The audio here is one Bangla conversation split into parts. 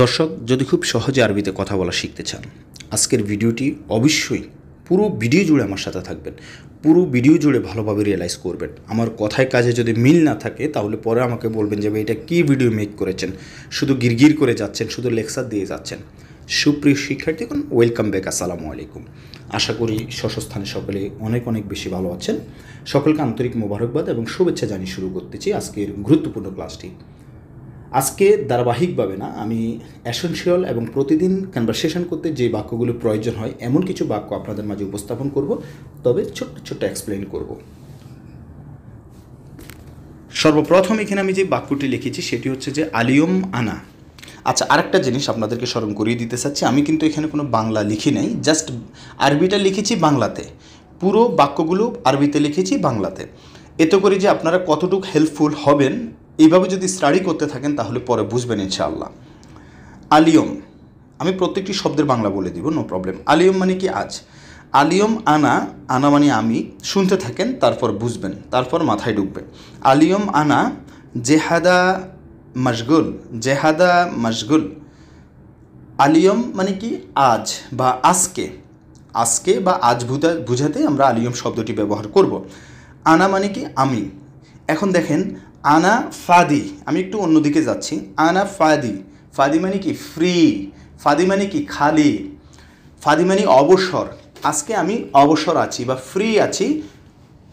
দর্শক যদি খুব সহজে আরবিতে কথা বলা শিখতে চান আজকের ভিডিওটি অবশ্যই পুরো ভিডিও জুড়ে আমার সাথে থাকবেন পুরো ভিডিও জুড়ে ভালোভাবে রিয়েলাইজ করবেন আমার কথায় কাজে যদি মিল না থাকে তাহলে পরে আমাকে বলবেন যে এটা কি ভিডিও মেক করেছেন শুধু গিরগির করে যাচ্ছেন শুধু লেকচার দিয়ে যাচ্ছেন সুপ্রিয় শিক্ষার্থীগণ ওয়েলকাম ব্যাক আসসালামু আলাইকুম আশা করি স্বস্থানে সকলে অনেক অনেক বেশি ভালো আছেন সকলকে আন্তরিক মোবারকবাদ এবং শুভেচ্ছা জানিয়ে শুরু করতেছি আজকের গুরুত্বপূর্ণ ক্লাসটি আজকে ধারাবাহিকভাবে না আমি অ্যাসেনশিয়াল এবং প্রতিদিন কনভারসেশন করতে যে বাক্যগুলো প্রয়োজন হয় এমন কিছু বাক্য আপনাদের মাঝে উপস্থাপন করব তবে ছোট্ট ছোট্ট এক্সপ্লেন করব সর্বপ্রথম এখানে আমি যে বাক্যটি লিখেছি সেটি হচ্ছে যে আলিয়ম আনা আচ্ছা আরেকটা জিনিস আপনাদেরকে স্মরণ করিয়ে দিতে চাচ্ছি আমি কিন্তু এখানে কোনো বাংলা লিখি নাই জাস্ট আরবিটা লিখেছি বাংলাতে পুরো বাক্যগুলো আরবিতে লিখেছি বাংলাতে এতে করে যে আপনারা কতটুকু হেল্পফুল হবেন এইভাবে যদি স্টাডি করতে থাকেন তাহলে পরে বুঝবেন ইনশাআল্লাহ আলিয়ম আমি প্রত্যেকটি শব্দের বাংলা বলে দিব নো প্রবলেম আলিয়ম মানে কি আজ আলিয়ম আনা আনা মানে আমি শুনতে থাকেন তারপর বুঝবেন তারপর মাথায় ডুববে আলিয়ম আনা জেহাদা মশগুল জেহাদা মশগুল আলিয়ম মানে কি আজ বা আজকে আজকে বা আজ বুঝা বুঝাতে আমরা আলিয়ম শব্দটি ব্যবহার করব আনা মানে কি আমি এখন দেখেন আনা ফাদি আমি একটু অন্যদিকে যাচ্ছি আনা ফাদি ফাদি মানে কি ফ্রি ফাদি মানে কি খালি ফাদি মানে অবসর আজকে আমি অবসর আছি বা ফ্রি আছি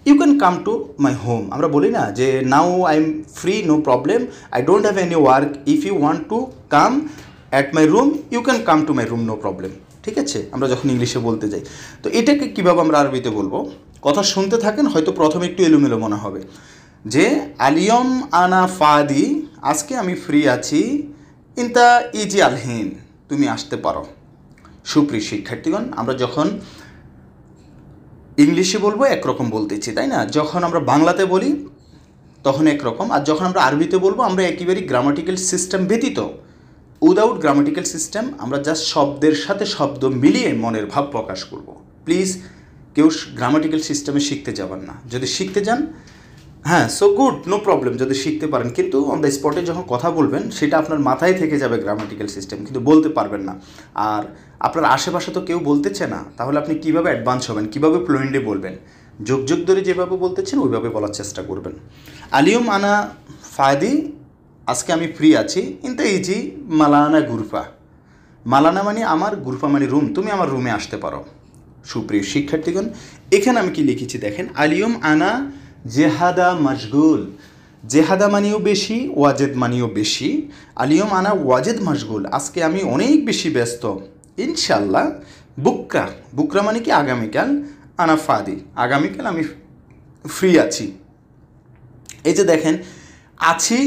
you can come to my home আমরা বলি না যে now I am free no problem I don't have any work if you want to come at my room you can come to my room no problem ঠিক আছে আমরা যখন ইংলিশে বলতে যাই তো এটাকে কীভাবে আমরা আরবিতে বলবো কথা শুনতে থাকেন হয়তো প্রথমে একটু এলোমেলো মনে হবে যে আলিয়ম আনা ফাদি আজকে আমি ফ্রি আছি ইনতা ইজি আলহীন তুমি আসতে পারো সুপ্রিয় শিক্ষার্থীগণ আমরা যখন ইংলিশে বলবো একরকম বলতেছি তাই না যখন আমরা বাংলাতে বলি তখন একরকম আর যখন আমরা আরবিতে বলবো আমরা একেবারেই গ্রামাটিক্যাল সিস্টেম ব্যতীত উইদাউট গ্রামাটিক্যাল সিস্টেম আমরা জাস্ট শব্দের সাথে শব্দ মিলিয়ে মনের ভাব প্রকাশ করব প্লিজ কেউ গ্রামাটিক্যাল সিস্টেমে শিখতে যাবেন না যদি শিখতে যান হ্যাঁ সো গুড নো প্রবলেম যদি শিখতে পারেন কিন্তু অন দ্য স্পটে যখন কথা বলবেন সেটা আপনার মাথায় থেকে যাবে গ্রামাটিক্যাল সিস্টেম কিন্তু বলতে পারবেন না আর আপনার আশেপাশে তো কেউ বলতেছে না তাহলে আপনি কীভাবে অ্যাডভান্স হবেন কীভাবে ফ্লুয়েন্টলি বলবেন যুগ যুগ ধরে যেভাবে বলতেছেন ওইভাবে বলার চেষ্টা করবেন আলিয়ম আনা ফায়দি আজকে আমি ফ্রি আছি এই ইজি মালানা গুরফা মালানা মানে আমার গুরফা মানে রুম তুমি আমার রুমে আসতে পারো সুপ্রিয় শিক্ষার্থীগণ এখানে আমি কি লিখেছি দেখেন আলিয়ম আনা জেহাদা মশগুল জেহাদা মানেও বেশি ওয়াজেদ মানেও বেশি আলিয়ম আনা ওয়াজেদ মশগুল আজকে আমি অনেক বেশি ব্যস্ত ইনশাল্লাহ বুকরা বুকরা মানে কি আগামীকাল আনা ফাদি আগামীকাল আমি ফ্রি আছি এই যে দেখেন আছি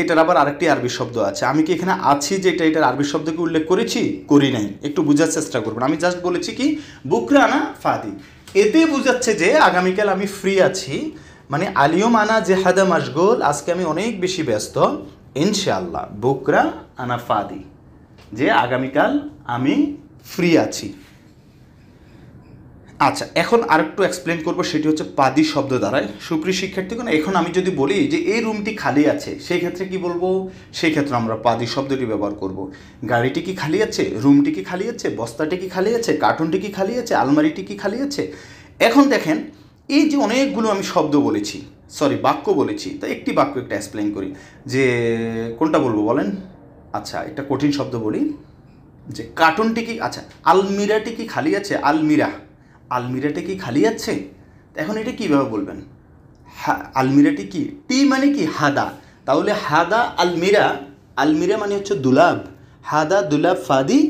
এটার আবার আরেকটি আরবি শব্দ আছে আমি কি এখানে আছি যেটা এটার আরবি শব্দকে উল্লেখ করেছি করি নাই একটু বোঝার চেষ্টা করবেন আমি জাস্ট বলেছি কি বুকরা আনা ফাদি এতে বোঝাচ্ছে যে আগামীকাল আমি ফ্রি আছি মানে আলিয়ম আনা জেহাদা মাসগুল আজকে আমি অনেক বেশি ব্যস্ত ইনশাআল্লাহ বুকরা আনা ফাদি যে আগামীকাল আমি ফ্রি আছি আচ্ছা এখন আর একটু এক্সপ্লেন করবো সেটি হচ্ছে পাদি শব্দ দ্বারায় সুপ্রিয় শিক্ষার্থীগণ এখন আমি যদি বলি যে এই রুমটি খালি আছে সেই ক্ষেত্রে কি বলবো সেই ক্ষেত্রে আমরা পাদি শব্দটি ব্যবহার করব গাড়িটি কি খালি আছে রুমটি কি খালি আছে বস্তাটি কি খালি আছে কার্টুনটি কি খালি আছে আলমারিটি কি খালি আছে এখন দেখেন এই যে অনেকগুলো আমি শব্দ বলেছি সরি বাক্য বলেছি তো একটি বাক্য একটা এক্সপ্লেন করি যে কোনটা বলবো বলেন আচ্ছা একটা কঠিন শব্দ বলি যে কার্টুনটি কি আচ্ছা আলমিরাটি কি খালি আছে আলমিরা আলমিরাটি কি খালি আছে এখন এটা কীভাবে বলবেন আলমিরাটি কি টি মানে কি হাদা তাহলে হাদা আলমিরা আলমিরা মানে হচ্ছে দুলাব হাদা দুলাব ফাদি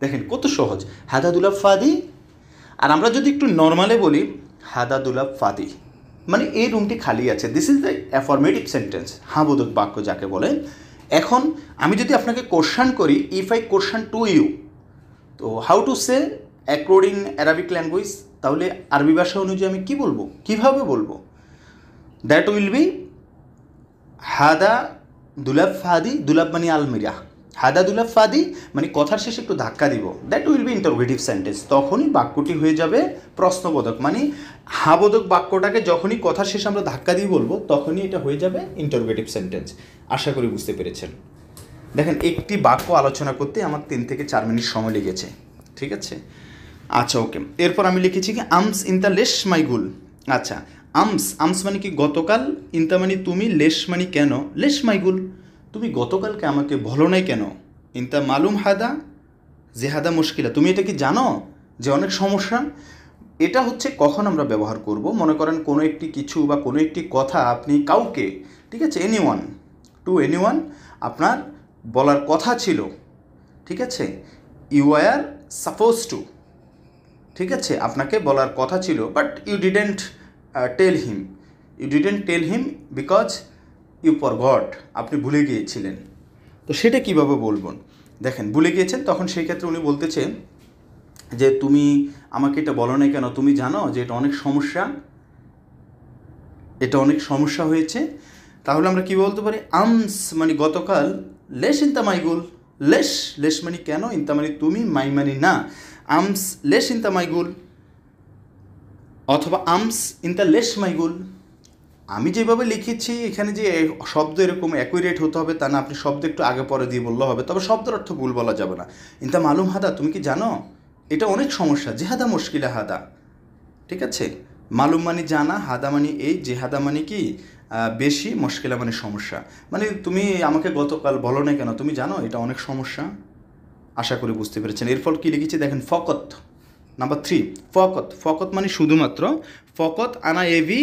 দেখেন কত সহজ হাদা দুলাব ফাদি আর আমরা যদি একটু নর্মালে বলি হাদাদুলা ফাদি মানে এই রুমটি খালি আছে this is the affirmative sentence বোধক বাক্য যাকে বলে এখন আমি যদি আপনাকে কোশ্চান করি if I question to you তো how to say according Arabic language তাহলে আরবি ভাষা অনুযায়ী আমি কি বলবো কিভাবে বলবো দ্যাট উইল বি হাদা দুলাব ফাদি দুলাব মানে আলমিরা হাদাদুলা ফাদি মানে কথার শেষে একটু ধাক্কা দিব that will be interrogative sentence তখনই বাক্যটি হয়ে যাবে প্রশ্নবোধক মানে হাবোধক বাক্যটাকে যখনই কথার শেষে আমরা ধাক্কা দিয়ে বলবো তখনই এটা হয়ে যাবে ইন্টারভেটিভ সেন্টেন্স আশা করি বুঝতে পেরেছেন দেখেন একটি বাক্য আলোচনা করতে আমার তিন থেকে চার মিনিট সময় লেগেছে ঠিক আছে আচ্ছা ওকে এরপর আমি লিখেছি কি আমস ইন দ্য মাই গুল আচ্ছা আমস আমস মানে কি গতকাল ইন্তা মানে তুমি লেস মানে কেন মাই মাইগুল তুমি গতকালকে আমাকে বলো নাই কেন ইনতা মালুম হাদা জেহাদা মুশকিলা তুমি এটা কি জানো যে অনেক সমস্যা এটা হচ্ছে কখন আমরা ব্যবহার করব মনে করেন কোনো একটি কিছু বা কোনো একটি কথা আপনি কাউকে ঠিক আছে anyone to anyone আপনার বলার কথা ছিল ঠিক আছে ইউ আর সাপোজ টু ঠিক আছে আপনাকে বলার কথা ছিল but you didn't tell him you didn't tell him because you got আপনি ভুলে গিয়েছিলেন তো সেটা কিভাবে বলবেন দেখেন ভুলে গিয়েছেন তখন সেই ক্ষেত্রে উনি বলতেছেন যে তুমি আমাকে এটা বলো না কেন তুমি জানো যে এটা অনেক সমস্যা এটা অনেক সমস্যা হয়েছে তাহলে আমরা কি বলতে পারি আমস মানে গতকাল লেশ ইন্তা মাইগুল লেশ লেশ মানে কেন ইন্তা মানে তুমি মাই মানে না আমস লেশ ইন্তা মাইগুল অথবা আমস ইন্তা লেশ মাইগুল আমি যেভাবে লিখেছি এখানে যে শব্দ এরকম অ্যাকুরেট হতে হবে তা না আপনি শব্দ একটু আগে পরে দিয়ে বললে হবে তবে শব্দের অর্থ ভুল বলা যাবে না ইন্তা মালুম হাদা তুমি কি জানো এটা অনেক সমস্যা জেহাদা মুশকিলা হাদা ঠিক আছে মালুম মানে জানা হাদা মানে এই জেহাদা মানে কি বেশি মুশকিলা মানে সমস্যা মানে তুমি আমাকে গতকাল বলো না কেন তুমি জানো এটা অনেক সমস্যা আশা করি বুঝতে পেরেছেন ফল কী লিখেছি দেখেন ফকত নাম্বার থ্রি ফকত ফকত মানে শুধুমাত্র ফকত আনা এভি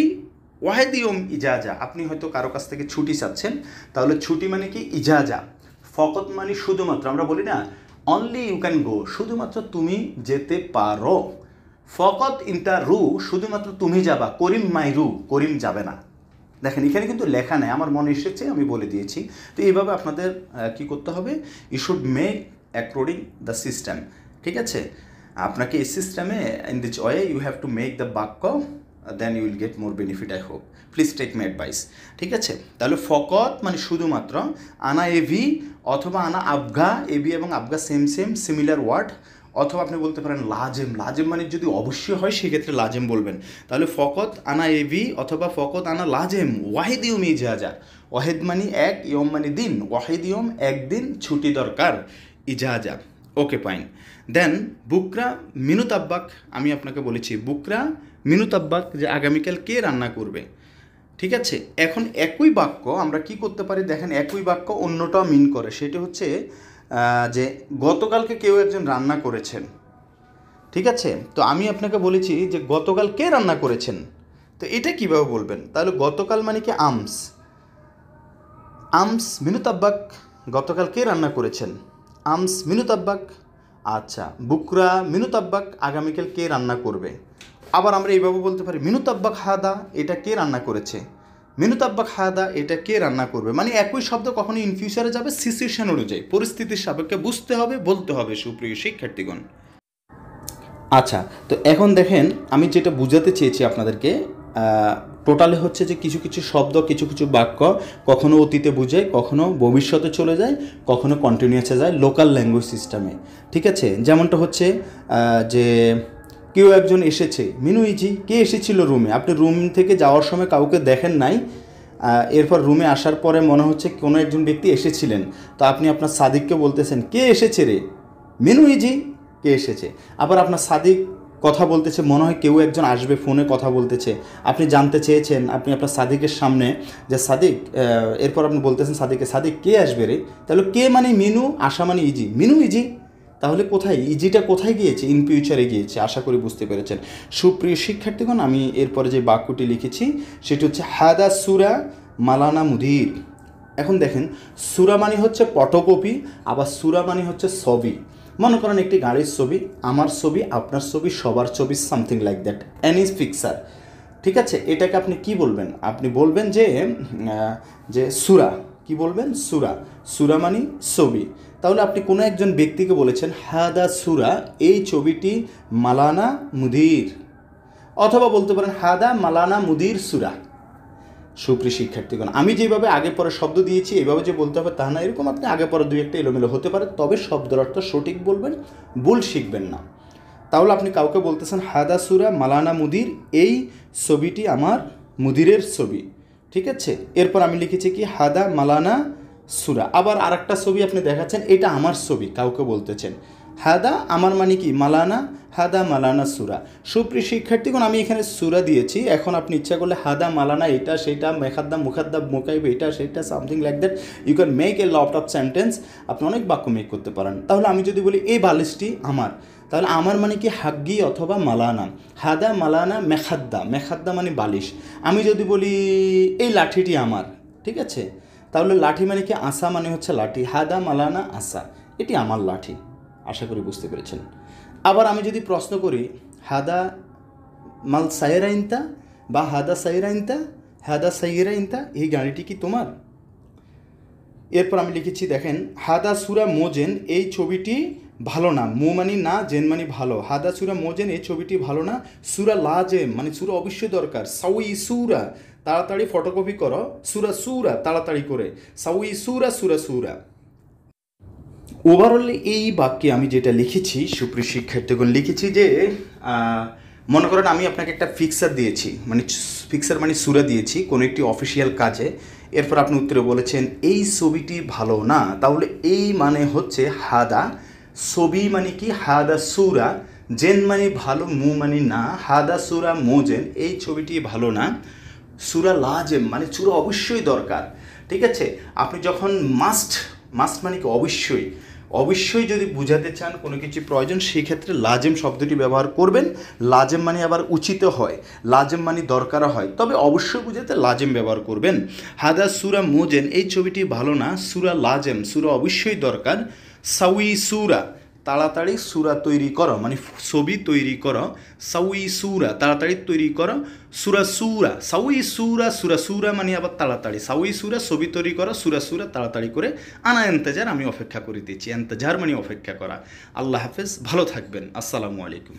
ওয়াহেদিওম ইজাজা আপনি হয়তো কারো কাছ থেকে ছুটি চাচ্ছেন তাহলে ছুটি মানে কি ইজাজা ফকত মানে শুধুমাত্র আমরা বলি না অনলি ইউ ক্যান গো শুধুমাত্র তুমি যেতে পারো ফকত ইন্তা রু শুধুমাত্র তুমি যাবা করিম মাই রু করিম যাবে না দেখেন এখানে কিন্তু লেখা নেই আমার মনে এসেছে আমি বলে দিয়েছি তো এইভাবে আপনাদের কি করতে হবে you should make according the system ঠিক আছে আপনাকে এই সিস্টেমে in this way you have to make the বাক্য then you'll get more benefit I hope please take my advice ঠিক আছে তাহলে ফকত মানে শুধুমাত্র আনা এভি অথবা আনা আবগা এভি এবং আবগা সেম সেম সিমিলার ওয়ার্ড অথবা আপনি বলতে পারেন লাজেম লাজেম মানে যদি অবশ্যই হয় সেক্ষেত্রে লাজেম বলবেন তাহলে ফকত আনা এভি অথবা ফকত আনা লাজেম ওয়াহিদ ইউম ইজাজা ওয়াহেদ মানে এক ইয়ম মানে দিন ওয়াহিদ ইয়ম একদিন ছুটি দরকার ইজাহাজা ওকে পাইন দেন বুকরা মিনু তাব্বাক আমি আপনাকে বলেছি বুকরা মিনু তাব্বাক যে আগামীকাল কে রান্না করবে ঠিক আছে এখন একই বাক্য আমরা কি করতে পারি দেখেন একই বাক্য অন্যটাও মিন করে সেটি হচ্ছে যে গতকালকে কেউ একজন রান্না করেছেন ঠিক আছে তো আমি আপনাকে বলেছি যে গতকাল কে রান্না করেছেন তো এটা কীভাবে বলবেন তাহলে গতকাল মানে কি আমস আমস মিনুতাব্বাক গতকাল কে রান্না করেছেন আমস মিনুতাব্বাক আচ্ছা বুকরা মিনুতাব্বাক আগামীকাল কে রান্না করবে আবার আমরা এইভাবে বলতে পারি তাব্বাক হাদা এটা কে রান্না করেছে তাব্বাক হাদা এটা কে রান্না করবে মানে একই শব্দ কখনই ইন ফিউচারে যাবে সিচুয়েশন অনুযায়ী পরিস্থিতির সাপেক্ষে বুঝতে হবে বলতে হবে সুপ্রিয় শিক্ষার্থীগণ আচ্ছা তো এখন দেখেন আমি যেটা বুঝাতে চেয়েছি আপনাদেরকে টোটালে হচ্ছে যে কিছু কিছু শব্দ কিছু কিছু বাক্য কখনো অতীতে বুঝে কখনো ভবিষ্যতে চলে যায় কখনো কন্টিনিউসে যায় লোকাল ল্যাঙ্গুয়েজ সিস্টেমে ঠিক আছে যেমনটা হচ্ছে যে কেউ একজন এসেছে মিনু ইজি কে এসেছিল রুমে আপনি রুম থেকে যাওয়ার সময় কাউকে দেখেন নাই এরপর রুমে আসার পরে মনে হচ্ছে কোনো একজন ব্যক্তি এসেছিলেন তো আপনি আপনার সাদিককে বলতেছেন কে এসেছে রে মিনু ইজি কে এসেছে আবার আপনার সাদিক কথা বলতেছে মনে হয় কেউ একজন আসবে ফোনে কথা বলতেছে আপনি জানতে চেয়েছেন আপনি আপনার সাদিকের সামনে যে সাদিক এরপর আপনি বলতেছেন সাদিকে সাদিক কে আসবে রে তাহলে কে মানে মিনু আশা মানে ইজি মিনু ইজি তাহলে কোথায় ইজিটা কোথায় গিয়েছে ইন ফিউচারে গিয়েছে আশা করি বুঝতে পেরেছেন সুপ্রিয় শিক্ষার্থীগণ আমি এরপরে যে বাক্যটি লিখেছি সেটি হচ্ছে হাদা সুরা মালানা মুদির এখন দেখেন সুরা মানে হচ্ছে পটকপি আবার সুরা মানে হচ্ছে সবি মনে করেন একটি গাড়ির ছবি আমার ছবি আপনার ছবি সবার ছবি সামথিং লাইক দ্যাট অ্যানিজ পিকচার ঠিক আছে এটাকে আপনি কি বলবেন আপনি বলবেন যে যে সুরা কি বলবেন সুরা সুরা মানে ছবি তাহলে আপনি কোনো একজন ব্যক্তিকে বলেছেন হাদা সুরা এই ছবিটি মালানা মুদির অথবা বলতে পারেন হাদা মালানা মুদির সুরা সুপ্রিয় শিক্ষার্থীগণ আমি যেভাবে আগে পরে শব্দ দিয়েছি এভাবে যে বলতে হবে তা না এরকম আপনি আগে পরে দুই একটা এলোমেলো হতে পারে তবে শব্দের অর্থ সঠিক বলবেন ভুল শিখবেন না তাহলে আপনি কাউকে বলতেছেন হাদা সুরা মালানা মুদির এই ছবিটি আমার মুদিরের ছবি ঠিক আছে এরপর আমি লিখেছি কি হাদা মালানা সুরা আবার আরেকটা ছবি আপনি দেখাচ্ছেন এটা আমার ছবি কাউকে বলতেছেন হাদা আমার মানে কি মালানা হাদা মালানা সুরা সুপ্রিয় শিক্ষার্থীগণ আমি এখানে সুরা দিয়েছি এখন আপনি ইচ্ছা করলে হাদা মালানা এটা সেটা মেখাদ্দা মুখাদ্দা মোকাইব এটা সেটা something like that you can make a lot of sentence আপনি অনেক বাক্য মেক করতে পারেন তাহলে আমি যদি বলি এই বালিশটি আমার তাহলে আমার মানে কি হাগ্গি অথবা মালানা হাদা মালানা মেখাদ্দা মেখাদ্দা মানে বালিশ আমি যদি বলি এই লাঠিটি আমার ঠিক আছে তাহলে লাঠি মানে কি আসা মানে হচ্ছে লাঠি হাদা মালানা আসা এটি আমার লাঠি আশা করি বুঝতে পেরেছেন আবার আমি যদি প্রশ্ন করি হাদা মাল সাইরা ইনতা বা হাদা সাইরা ইনতা হাদা সাইরা ইনতা এই গাড়িটি কি তোমার এরপর আমি লিখেছি দেখেন হাদা সুরা মোজেন এই ছবিটি ভালো না মো মানি না জেন মানি ভালো হাদা সুরা মোজেন এই ছবিটি ভালো না সুরা লাজেম মানে সুরা অবশ্যই দরকার সাউই সুরা তাড়াতাড়ি ফটোকপি করো সুরা সুরা তাড়াতাড়ি করে সাউই সুরা সুরা সুরা ওভারঅল এই বাক্যে আমি যেটা লিখেছি সুপ্রিয় শিক্ষার্থীগণ লিখেছি যে মনে করেন আমি আপনাকে একটা ফিক্সার দিয়েছি মানে ফিক্সার মানে সুরা দিয়েছি কোনো একটি অফিসিয়াল কাজে এরপর আপনি উত্তরে বলেছেন এই ছবিটি ভালো না তাহলে এই মানে হচ্ছে হাদা ছবি মানে কি হাদা সুরা জেন মানে ভালো মু মানে না হাদা সুরা মোজেন এই ছবিটি ভালো না সুরা লাজেম মানে চুরা অবশ্যই দরকার ঠিক আছে আপনি যখন মাস্ট মাস্ট মানে কি অবশ্যই অবশ্যই যদি বুঝাতে চান কোনো কিছু প্রয়োজন সেই ক্ষেত্রে লাজেম শব্দটি ব্যবহার করবেন লাজেম মানে আবার উচিত হয় লাজেম মানে দরকার হয় তবে অবশ্যই বুঝাতে লাজেম ব্যবহার করবেন হাদা সুরা মোজেন এই ছবিটি ভালো না সুরা লাজেম সুরা অবশ্যই দরকার সাউই সুরা তাড়াতাড়ি সুরা তৈরি করো মানে ছবি তৈরি করো সাউই সুরা তাড়াতাড়ি তৈরি করো সুরা সুরা সাউই সুরা সুরা সুরা মানে আবার তাড়াতাড়ি সাউই সুরা ছবি তৈরি করো সুরা সুরা তাড়াতাড়ি করে আনা এন্তেজার আমি অপেক্ষা করে দিচ্ছি এন্তেজার মানে অপেক্ষা করা আল্লাহ হাফেজ ভালো থাকবেন আসসালামু আলাইকুম